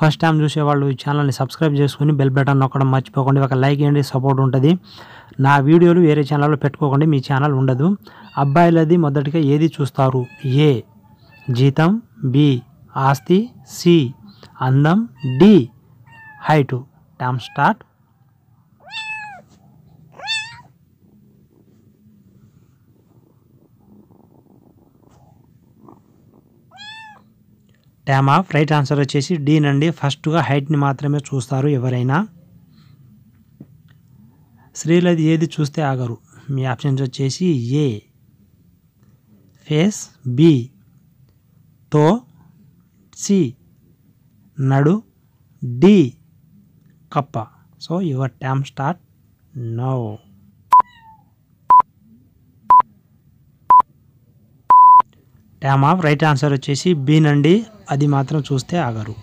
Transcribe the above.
first time చూసేవాళ్ళు ఈ ఛానల్ని సబ్స్క్రైబ్ చేసుకుని బెల్ బటన్ నొక్కడం మర్చిపోకండి ఒక లైక్ ఇవ్వండి సపోర్ట్ ఉంటుంది నా వీడియోలు వేరే ఛానల్లో పెట్టుకోకండి మీ ఛానల్ ఉండదు అబ్బాయిలది మొదటిగా ఏది చూస్తారు ఏ జీతం బి ఆస్తి సి అందం డి హైటు టైమ్ స్టార్ట్ డ్యామ్ ఆఫ్ రైట్ ఆన్సర్ వచ్చేసి డి నండి ఫస్ట్గా హైట్ని మాత్రమే చూస్తారు ఎవరైనా స్త్రీలు ఏది చూస్తే ఆగరు మీ ఆప్షన్స్ వచ్చేసి ఏ ఫేస్ బి తో సి నడు డి కప్ప so your time start now డ్యామ్ ఆఫ్ రైట్ ఆన్సర్ వచ్చేసి బీన్ అండి అది మాత్రం చూస్తే ఆగరు